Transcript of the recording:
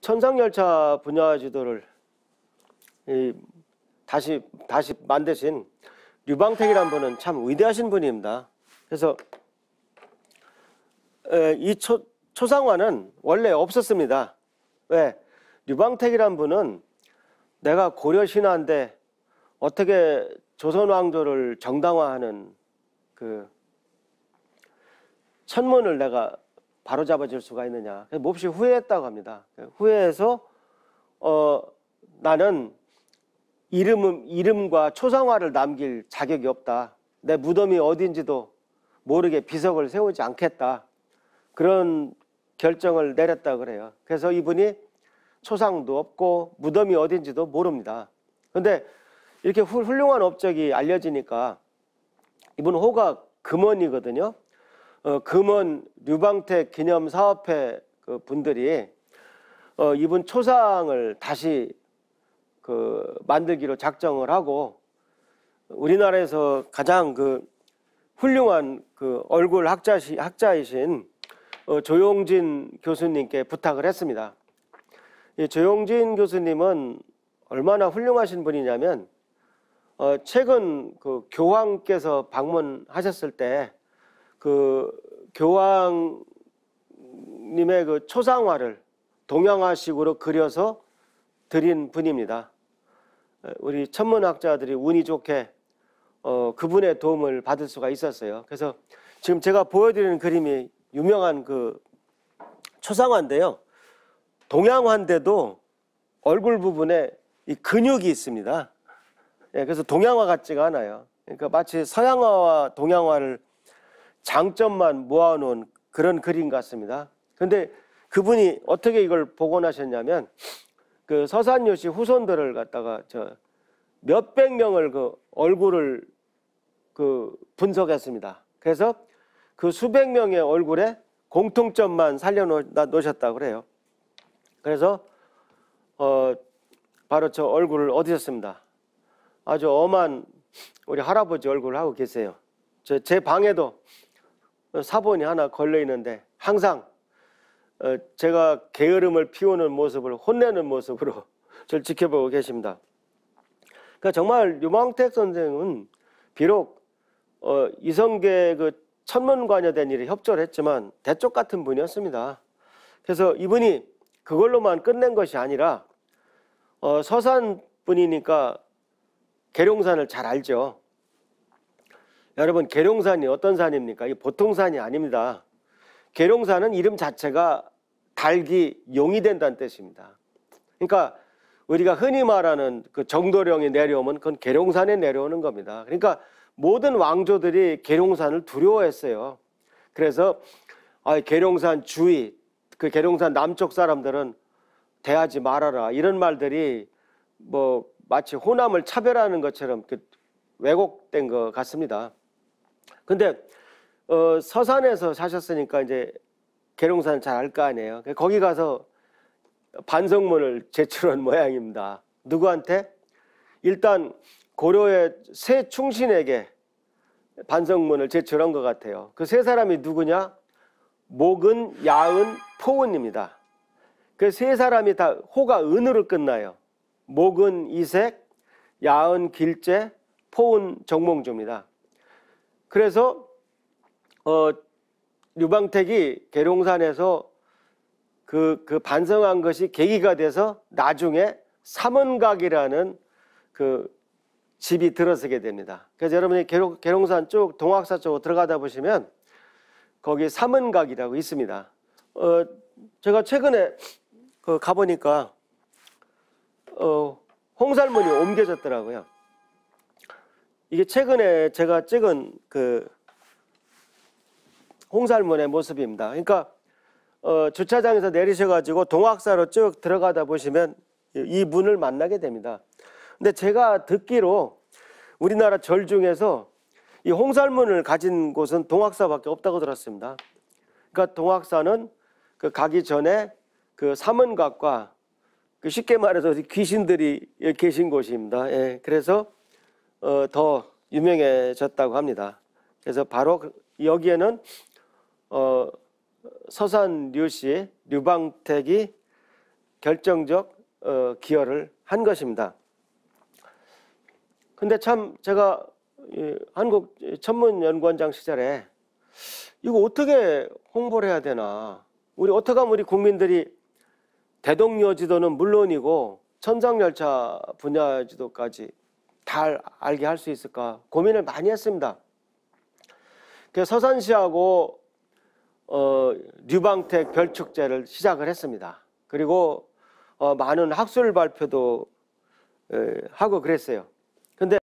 천상열차 분야 지도를 이, 다시 다시 만드신 류방택이라는 분은 참 위대하신 분입니다. 그래서 이 초, 초상화는 원래 없었습니다. 왜? 류방택이란 분은 내가 고려 신화인데 어떻게 조선 왕조를 정당화하는 그 천문을 내가 바로잡아질 수가 있느냐. 몹시 후회했다고 합니다. 후회해서 어, 나는 이름, 이름과 초상화를 남길 자격이 없다. 내 무덤이 어딘지도 모르게 비석을 세우지 않겠다. 그런 결정을 내렸다 그래요. 그래서 이분이 초상도 없고 무덤이 어딘지도 모릅니다. 그데 이렇게 훌륭한 업적이 알려지니까 이분 호가 금원이거든요. 어, 금은 류방택 기념사업회 그 분들이 어, 이분 초상을 다시 그 만들기로 작정을 하고 우리나라에서 가장 그 훌륭한 그 얼굴 학자시, 학자이신 어, 조용진 교수님께 부탁을 했습니다. 이 조용진 교수님은 얼마나 훌륭하신 분이냐면 어, 최근 그 교황께서 방문하셨을 때그 교황님의 그 초상화를 동양화식으로 그려서 드린 분입니다. 우리 천문학자들이 운이 좋게 어, 그분의 도움을 받을 수가 있었어요. 그래서 지금 제가 보여드리는 그림이 유명한 그 초상화인데요. 동양화인데도 얼굴 부분에 이 근육이 있습니다. 예, 그래서 동양화 같지가 않아요. 그러니까 마치 서양화와 동양화를 장점만 모아놓은 그런 그림 같습니다. 근데 그분이 어떻게 이걸 복원하셨냐면 그 서산요시 후손들을 갖다가 저 몇백 명을 그 얼굴을 그 분석했습니다. 그래서 그 수백 명의 얼굴에 공통점만 살려놓으셨다 그래요. 그래서 어 바로 저 얼굴을 얻으셨습니다. 아주 엄한 우리 할아버지 얼굴을 하고 계세요. 제, 제 방에도 사본이 하나 걸려 있는데 항상 어, 제가 게으름을 피우는 모습을 혼내는 모습으로 저를 지켜보고 계십니다. 그러니까 정말 유망택 선생은 비록 어, 이성계 그 천문관여된 일에 협조를 했지만 대쪽 같은 분이었습니다. 그래서 이분이 그걸로만 끝낸 것이 아니라 어, 서산 분이니까 계룡산을 잘 알죠. 여러분 계룡산이 어떤 산입니까? 이 보통 산이 아닙니다. 계룡산은 이름 자체가 달기 용이 된다는 뜻입니다. 그러니까 우리가 흔히 말하는 그 정도령이 내려오면 그건 계룡산에 내려오는 겁니다. 그러니까 모든 왕조들이 계룡산을 두려워했어요. 그래서 아, 계룡산 주위, 그 계룡산 남쪽 사람들은 대하지 말아라 이런 말들이 뭐 마치 호남을 차별하는 것처럼 그 왜곡된 것 같습니다. 근데 어, 서산에서 사셨으니까 이제 계룡산 잘 알 거 아니에요. 그 거기 가서 반성문을 제출한 모양입니다. 누구한테? 일단 고려의 새 충신에게 반성문을 제출한 것 같아요. 그 세 사람이 누구냐? 목은, 야은, 포은입니다. 그 세 사람이 다 호가 은으로 끝나요. 목은 이색, 야은 길재, 포은 정몽조입니다. 그래서 어, 류방택이 계룡산에서 그, 그 반성한 것이 계기가 돼서 나중에 삼원각이라는 그 집이 들어서게 됩니다. 그래서 여러분이 계룡, 계룡산 쪽 동학사 쪽으로 들어가다 보시면 거기 삼원각이라고 있습니다. 어, 제가 최근에 그 가보니까 어, 홍살문이 옮겨졌더라고요. 이게 최근에 제가 찍은 그 홍살문의 모습입니다. 그러니까 어, 주차장에서 내리셔가지고 동학사로 쭉 들어가다 보시면 이 문을 만나게 됩니다. 근데 제가 듣기로 우리나라 절 중에서 이 홍살문을 가진 곳은 동학사밖에 없다고 들었습니다. 그러니까 동학사는 그 가기 전에 그 삼원각과 그 쉽게 말해서 귀신들이 계신 곳입니다. 예, 그래서 어, 더 유명해졌다고 합니다. 그래서 바로 그, 여기에는 어, 서산 류씨 류방택이 결정적 어, 기여를 한 것입니다. 근데 참 제가 한국 천문연구원장 시절에 이거 어떻게 홍보를 해야 되나 우리 어떻게 하면 우리 국민들이 대동여 지도는 물론이고 천상열차 분야 지도까지 잘 알게 할 수 있을까 고민을 많이 했습니다. 서산시하고 어, 류방택 별축제를 시작을 했습니다. 그리고 어, 많은 학술 발표도 에, 하고 그랬어요.